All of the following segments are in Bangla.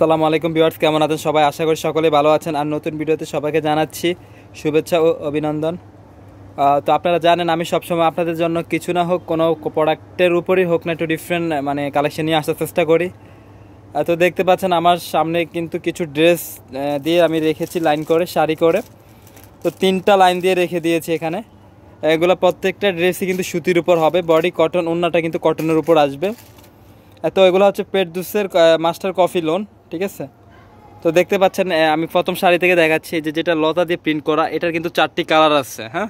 সালাম আলাইকুম বিওয়ার্স কেমন আছেন সবাই আশা করি সকলে ভালো আছেন আর নতুন ভিডিওতে সবাইকে জানাচ্ছি শুভেচ্ছা ও অভিনন্দন তো আপনারা জানেন আমি সবসময় আপনাদের জন্য কিছু না হোক কোনো প্রোডাক্টের উপরই হোক না একটু ডিফারেন্ট মানে কালেকশন নিয়ে আসার চেষ্টা করি তো দেখতে পাচ্ছেন আমার সামনে কিন্তু কিছু ড্রেস দিয়ে আমি রেখেছি লাইন করে শাড়ি করে তো তিনটা লাইন দিয়ে রেখে দিয়েছি এখানে এগুলো প্রত্যেকটা ড্রেসই কিন্তু সুতির উপর হবে বডি কটন ওনাটা কিন্তু কটনের উপর আসবে তো এগুলো হচ্ছে পেট দুসের মাস্টার কফি লোন ঠিক আছে তো দেখতে পাচ্ছেন আমি প্রথম শাড়ি থেকে দেখাচ্ছি যে যেটা লতা দিয়ে প্রিন্ট করা এটার কিন্তু চারটি কালার আছে হ্যাঁ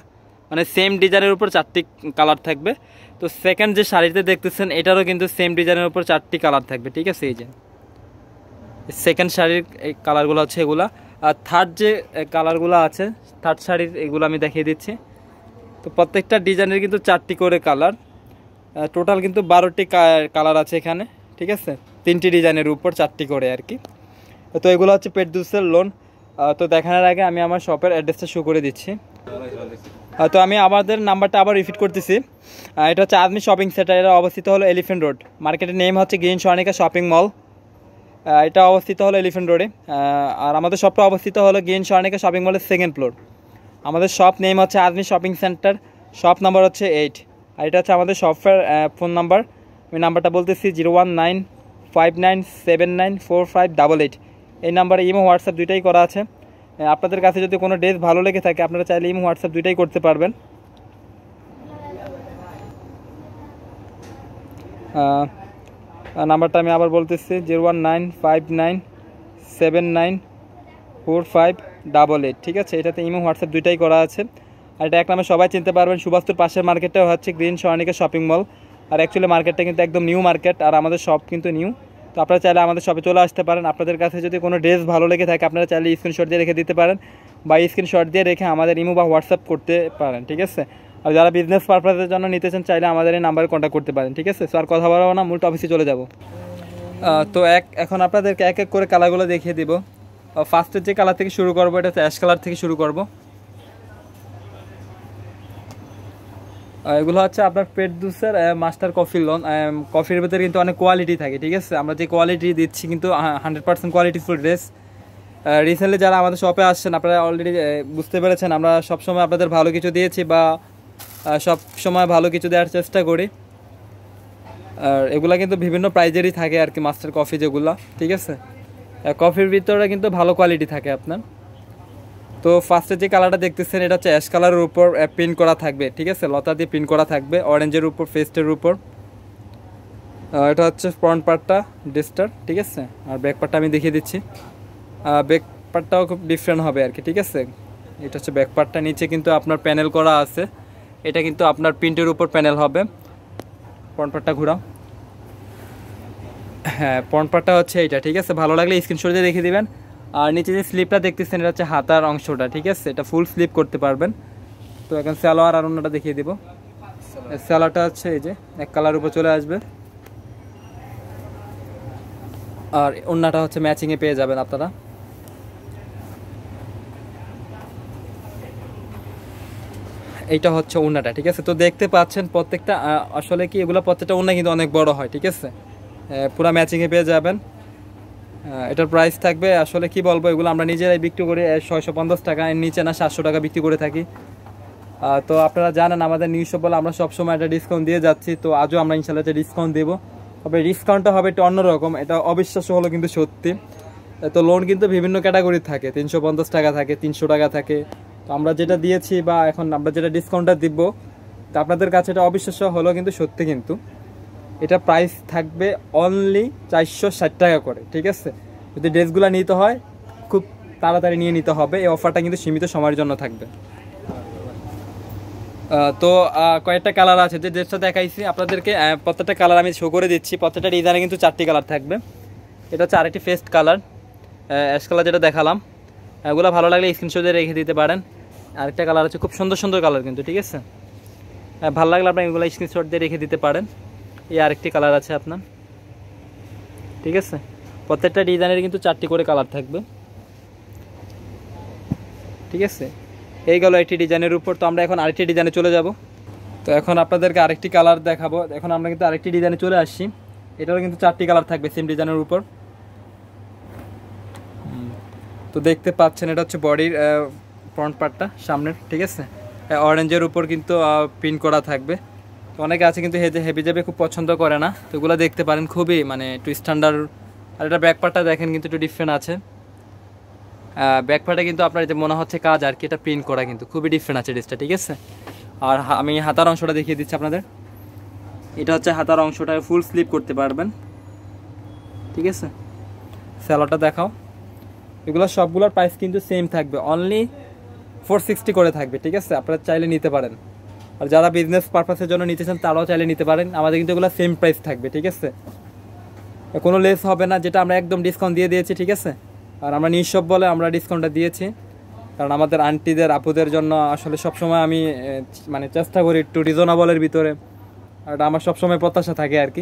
মানে সেম ডিজাইনের উপর চারটি কালার থাকবে তো সেকেন্ড যে শাড়িতে দেখতেছেন এটারও কিন্তু সেম ডিজাইনের উপর চারটি কালার থাকবে ঠিক আছে এই যে সেকেন্ড শাড়ির কালারগুলো আছে এগুলা আর থার্ড যে কালারগুলো আছে থার্ড শাড়ির এগুলো আমি দেখিয়ে দিচ্ছি তো প্রত্যেকটা ডিজাইনের কিন্তু চারটি করে কালার টোটাল কিন্তু বারোটি কালার আছে এখানে ঠিক আছে তিনটি ডিজাইনের উপর চারটি করে আর কি তো এগুলো হচ্ছে পেট দুসের লোন তো দেখানোর আগে আমি আমার শপের অ্যাড্রেসটা শো করে দিচ্ছি তো আমি আমাদের নাম্বারটা আবার রিপিট করতেছি এটা হচ্ছে আদমি শপিং সেন্টার এটা অবস্থিত হলো এলিফেন্ট রোড মার্কেটের নেম হচ্ছে গ্রিন সনিকা শপিং মল এটা অবস্থিত হলো এলিফেন্ট রোডে আর আমাদের শপটা অবস্থিত হলো গ্রিন সনিকা শপিং মলের সেকেন্ড ফ্লোর আমাদের শপ নেম হচ্ছে Adami shopping centre shop number হচ্ছে এইট আর এটা হচ্ছে আমাদের শপের ফোন নাম্বার আমি নাম্বারটা বলতেছি zero one nine five nine seven nine four five double eight এই নাম্বারে ইমো হোয়াটসঅ্যাপ দুইটাই করা আছে আপনাদের কাছে যদি কোনো ড্রেস ভালো লেগে থাকে আপনারা চাইলে ইমো হোয়াটসঅ্যাপ দুইটাই করতে পারবেন নাম্বারটা আমি আবার বলতেছি zero one nine five nine seven nine four five double eight ঠিক আছে এটাতে ইমো হোয়াটসঅ্যাপ দুইটাই করা আছে আর এটা এক নামে সবাই চিনতে পারবেন সুবাস্তুর পাশের মার্কেটটা হচ্ছে গ্রিন সরণিকা শপিং মল আর অ্যাকচুয়ালি মার্কেটটা কিন্তু একদম নিউ মার্কেট আর আমাদের শপ কিন্তু নিউ তো আপনারা চাইলে আমাদের শপে চলে আসতে পারেন আপনাদের কাছে যদি কোনো ড্রেস ভালো লেগে থাকে আপনারা চাইলে স্ক্রিনশট দিয়ে রেখে দিতে পারেন বা স্ক্রিনশট দিয়ে রেখে আমাদের ইমো বা হোয়াটসঅ্যাপ করতে পারেন ঠিক আছে আর যারা বিজনেস পারপাসের জন্য নিতে চান চাইলে আমাদের এই নাম্বারে কন্ট্যাক্ট করতে পারেন ঠিক আছে সো আর কথা বলবো না মূল অফিসে চলে যাব তো এক এখন আপনাদেরকে এক এক করে কালারগুলো দেখিয়ে দিব ফার্স্টের যে কালার থেকে শুরু করবো এটা হচ্ছে অ্যাশ কালার থেকে শুরু করবো এগুলো হচ্ছে আপনার পেট দুসের মাস্টার কফি লোন কফির ভেতরে কিন্তু অনেক কোয়ালিটি থাকে ঠিক আছে আমরা যে কোয়ালিটি দিচ্ছি কিন্তু hundred percent qualityful dress recently যারা আমাদের শপে আসছেন আপনারা অলরেডি বুঝতে পেরেছেন আমরা সবসময় আপনাদের ভালো কিছু দিয়েছি বা সব সময় ভালো কিছু দেওয়ার চেষ্টা করি আর এগুলা কিন্তু বিভিন্ন প্রাইজেরই থাকে আর কি মাস্টার কফি যেগুলা ঠিক আছে কফির ভিতরে কিন্তু ভালো কোয়ালিটি থাকে আপনার তো ফার্স্টে যে কালারটা দেখতেছেন এটা হচ্ছে অ্যাশ কালারের উপর প্রিন্ট করা থাকবে ঠিক আছে লতা দিয়ে প্রিন্ট করা থাকবে অরেঞ্জের উপর ফেস্টের উপর এটা হচ্ছে ফ্রন্ট পার্টটা ডিস্টার ঠিক আছে আর ব্যাক পার্টটা আমি দেখিয়ে দিচ্ছি ব্যাক পার্টটাও খুব ডিফারেন্ট হবে আর কি ঠিক আছে এটা হচ্ছে ব্যাক পার্টটা নিচে কিন্তু আপনার প্যানেল করা আছে এটা কিন্তু আপনার প্রিন্টের উপর প্যানেল হবে ফ্রন্ট পার্টটা ঘুরাও হ্যাঁ ফ্রন্ট পার্টটা হচ্ছে এইটা ঠিক আছে ভালো লাগলে স্ক্রিনশট দিয়ে দেখিয়ে দেবেন আর নিচে যে স্লিপটা দেখতেছেন এটা হচ্ছে হাতার অংশটা ঠিক আছে এটা ফুল স্লিপ করতে পারবেন তো এখন স্যালোয়ার আর অন্যটা দেখিয়ে দিব স্যালোয়ারটা হচ্ছে এই যে এক কালার উপর চলে আসবে আর অন্যটা হচ্ছে ম্যাচিংয়ে পেয়ে যাবেন আপনারা এইটা হচ্ছে ওনাটা ঠিক আছে তো দেখতে পাচ্ছেন প্রত্যেকটা আসলে কি এগুলো প্রত্যেকটা ওনা কিন্তু অনেক বড় হয় ঠিক আছে পুরো ম্যাচিংয়ে পেয়ে যাবেন এটার প্রাইস থাকবে আসলে কি বলবো এগুলো আমরা নিজেরাই বিক্রি করি ছয়শো পঞ্চাশ টাকা এর নিচে না সাতশো টাকা বিক্রি করে থাকি তো আপনারা জানেন আমাদের নিউ শপ বলে আমরা সবসময় একটা ডিসকাউন্ট দিয়ে যাচ্ছি তো আজও আমরা ইনশাল্লাহ একটা ডিসকাউন্ট দেবো তবে ডিসকাউন্টটা হবে একটু অন্যরকম এটা অবিশ্বাস্য হলো কিন্তু সত্যি তো লোন কিন্তু বিভিন্ন ক্যাটাগরি থাকে তিনশো পঞ্চাশ টাকা থাকে তিনশো টাকা থাকে তো আমরা যেটা দিয়েছি বা এখন আমরা যেটা ডিসকাউন্টটা দিব তো আপনাদের কাছে এটা অবিশ্বাস্য হলো কিন্তু সত্যি কিন্তু এটা প্রাইস থাকবে অনলি চারশো ষাট টাকা করে ঠিক আছে যদি ড্রেসগুলো নিতে হয় খুব তাড়াতাড়ি নিয়ে নিতে হবে এই অফারটা কিন্তু সীমিত সময়ের জন্য থাকবে তো কয়েকটা কালার আছে যে ড্রেসটা দেখাইছি আপনাদেরকে প্রত্যেকটা কালার আমি শো করে দিচ্ছি প্রত্যেকটা ডিজাইনে কিন্তু চারটি কালার থাকবে এটা হচ্ছে আরেকটি ফেস্ট কালার অ্যাশ কালার যেটা দেখালাম এগুলো ভালো লাগলে স্ক্রিনশটে রেখে দিতে পারেন আরেকটা কালার আছে খুব সুন্দর সুন্দর কালার কিন্তু ঠিক আছে ভালো লাগলে আপনি এগুলো স্ক্রিনশট দিয়ে রেখে দিতে পারেন এই আরেকটি কালার আছে আপনার ঠিক আছে প্রত্যেকটা ডিজাইনের কিন্তু চারটি করে কালার থাকবে ঠিক আছে এই গেল একটি ডিজাইনের উপর তো আমরা এখন আরেকটি ডিজাইনে চলে যাব তো এখন আপনাদেরকে আরেকটি কালার দেখাবো এখন আমরা কিন্তু আরেকটি ডিজাইনে চলে আসছি এটারও কিন্তু চারটি কালার থাকবে সেম ডিজাইনের উপর তো দেখতে পাচ্ছেন এটা হচ্ছে বডির ফ্রন্ট পার্টটা সামনের ঠিক আছে অরেঞ্জের উপর কিন্তু প্রিন্ট করা থাকবে তো অনেকে আছে কিন্তু হেভি যাবে খুব পছন্দ করে না তো এগুলো দেখতে পারেন খুবই মানে একটু স্ট্যান্ডার্ড আর এটা ব্যাকপার্টটা দেখেন কিন্তু একটু ডিফারেন্ট আছে ব্যাকপার্টটা কিন্তু আপনার যে মনে হচ্ছে কাজ আর কি এটা প্রিন্ট করা কিন্তু খুবই ডিফারেন্ট আছে ড্রেসটা ঠিক আছে আর আমি হাতার অংশটা দেখিয়ে দিচ্ছি আপনাদের এটা হচ্ছে হাতার অংশটা ফুল স্লিপ করতে পারবেন ঠিক আছে স্যালোটা দেখাও এগুলো সবগুলোর প্রাইস কিন্তু সেম থাকবে অনলি ফোর সিক্সটি করে থাকবে ঠিক আছে আপনারা চাইলে নিতে পারেন আর যারা বিজনেস পারপাসের জন্য নিতে চান তারাও চাইলে নিতে পারেন আমাদের কিন্তু এগুলো সেম প্রাইস থাকবে ঠিক আছে কোনো লেস হবে না যেটা আমরা একদম ডিসকাউন্ট দিয়ে দিয়েছি ঠিক আছে আর আমরা নিঃসব বলে আমরা ডিসকাউন্টটা দিয়েছি কারণ আমাদের আন্টিদের আপুদের জন্য আসলে সবসময় আমি মানে চেষ্টা করি একটু রিজনেবলের ভিতরে আর এটা আমার সবসময় প্রত্যাশা থাকে আর কি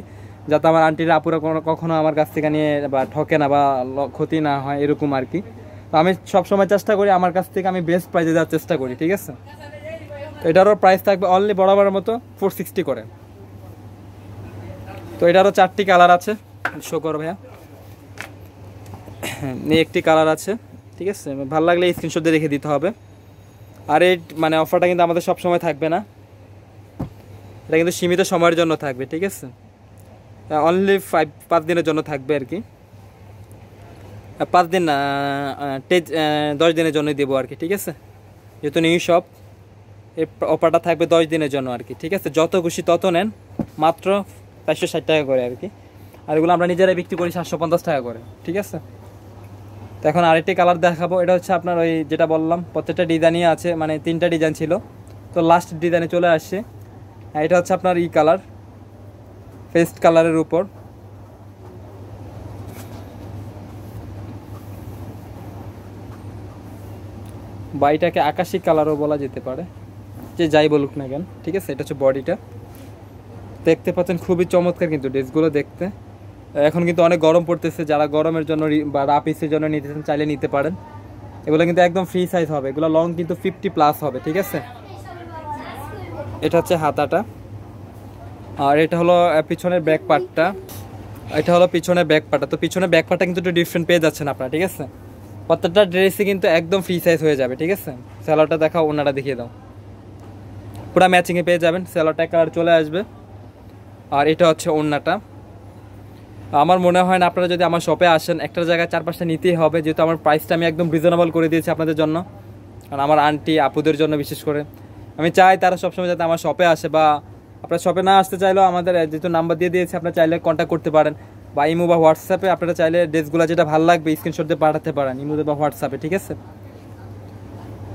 যাতে আমার আন্টিরা আপুরা কোনো কখনো আমার কাছ থেকে নিয়ে বা ঠকে না বা ক্ষতি না হয় এরকম আর কি তো আমি সবসময় চেষ্টা করি আমার কাছ থেকে আমি বেস্ট প্রাইজে দেওয়ার চেষ্টা করি ঠিক আছে এটারও প্রাইস থাকবে অনলি বরাবর মতো ফোর সিক্সটি করে তো এটারও চারটি কালার আছে শো কর ভাইয়া নিয়ে একটি কালার আছে ঠিক আছে ভালো লাগলে স্ক্রিনশট দিয়ে রেখে দিতে হবে আর এই মানে অফারটা কিন্তু আমাদের সব সময় থাকবে না এটা কিন্তু সীমিত সময়ের জন্য থাকবে ঠিক আছে অনলি ফাইভ পাঁচ দিনের জন্য থাকবে আর কি পাঁচ দিন না দশ দিনের জন্যই দেবো আর কি ঠিক আছে যেহেতু নিউ শপ এই অফারটা থাকবে দশ দিনের জন্য আর কি ঠিক আছে যত খুশি তত নেন মাত্র চারশো ষাট টাকা করে আর কি আর এগুলো আমরা নিজেরাই বিক্রি করি সাতশো পঞ্চাশ টাকা করে ঠিক আছে তো এখন আরেকটি কালার দেখাবো এটা হচ্ছে আপনার ওই যেটা বললাম প্রত্যেকটা ডিজাইনই আছে মানে তিনটা ডিজাইন ছিল তো লাস্ট ডিজাইনে চলে আসছে হ্যাঁ, এটা হচ্ছে আপনার ই কালার ফেস্ট কালারের উপর বা এটাকে আকাশিক কালারও বলা যেতে পারে যে যাই বলুক না কেন ঠিক আছে এটা হচ্ছে বডিটা দেখতে পাচ্ছেন খুবই চমৎকার কিন্তু ড্রেসগুলো দেখতে এখন কিন্তু অনেক গরম পড়তেছে যারা গরমের জন্য বা রাফিসের জন্য নিতেছেন চাইলে নিতে পারেন এগুলো কিন্তু একদম ফ্রি সাইজ হবে এগুলো লং কিন্তু ফিফটি প্লাস হবে ঠিক আছে এটা হচ্ছে হাতাটা আর এটা হলো পিছনের ব্যাক পার্টটা এটা হলো পিছনের ব্যাক পার্টটা তো পিছনের ব্যাক পার্টটা কিন্তু একটু ডিফারেন্ট পেয়ে যাচ্ছেন আপনারা ঠিক আছে প্রত্যেকটা ড্রেসই কিন্তু একদম ফ্রি সাইজ হয়ে যাবে ঠিক আছে স্যালোটা দেখাও ওনারা দেখিয়ে দাও পুরো ম্যাচিংয়ে পেয়ে যাবেন সেলোটা কালার চলে আসবে আর এটা হচ্ছে ওড়নাটা আমার মনে হয় না আপনারা যদি আমার শপে আসেন একটা জায়গায় চার পাঁচটা নিতেই হবে যেহেতু আমার প্রাইসটা আমি একদম রিজনেবল করে দিয়েছি আপনাদের জন্য আর আমার আন্টি আপুদের জন্য বিশেষ করে আমি চাই তারা সবসময় যাতে আমার শপে আসে বা আপনারা শপে না আসতে চাইলেও আমাদের যেহেতু নাম্বার দিয়ে দিয়েছি আপনারা চাইলে কন্ট্যাক্ট করতে পারেন বা ইমো বা হোয়াটসঅ্যাপে আপনারা চাইলে ড্রেসগুলো যেটা ভালো লাগবে স্ক্রিনশট দিয়ে পাঠাতে পারেন ইমোদের বা হোয়াটসঅ্যাপে ঠিক আছে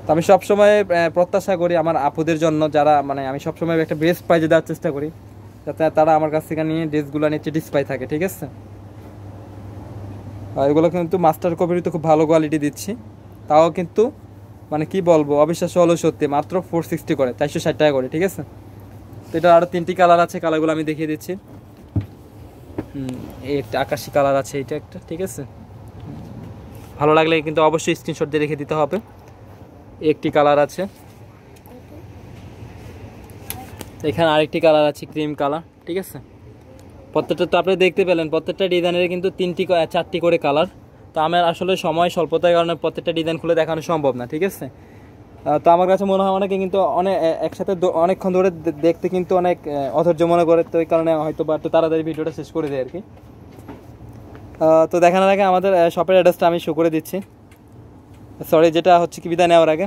তো আমি সবসময় প্রত্যাশা করি আমার আপুদের জন্য যারা মানে আমি সবসময় একটা বেস্ট প্রাইজে দেওয়ার চেষ্টা করি যাতে তারা আমার কাছ থেকে নিয়ে ড্রেসগুলো নিয়ে পাই থাকে ঠিক আছে এগুলো কিন্তু মাস্টার কপির তো খুব ভালো কোয়ালিটি দিচ্ছি তাও কিন্তু মানে কি বলবো অবিশ্বাস হলো সত্যি মাত্র ফোর সিক্সটি করে চারশো ষাট টাকা করে ঠিক আছে তো এটা আরও তিনটি কালার আছে কালারগুলো আমি দেখিয়ে দিচ্ছি এটা আকাশি কালার আছে এটা একটা ঠিক আছে ভালো লাগলে কিন্তু অবশ্যই স্ক্রিনশট দিয়ে রেখে দিতে হবে একটি কালার আছে এখানে আরেকটি কালার আছে ক্রিম কালার ঠিক আছে প্রত্যেকটা তো আপনি দেখতে পেলেন প্রত্যেকটা ডিজাইনের কিন্তু তিনটি চারটি করে কালার তো আমার আসলে সময় স্বল্পতার কারণে প্রত্যেকটা ডিজাইন খুলে দেখানো সম্ভব না ঠিক আছে তো আমার কাছে মনে হয় অনেকে কিন্তু অনেক একসাথে অনেকক্ষণ ধরে দেখতে কিন্তু অনেক অধৈর্য মনে করে তো এই কারণে হয়তো বা একটু তাড়াতাড়ি ভিডিওটা শেষ করে দেয় আর কি তো দেখানোর আগে আমাদের শপের অ্যাড্রেসটা আমি শো করে দিচ্ছি সরি যেটা হচ্ছে কি বিদায় নেওয়ার আগে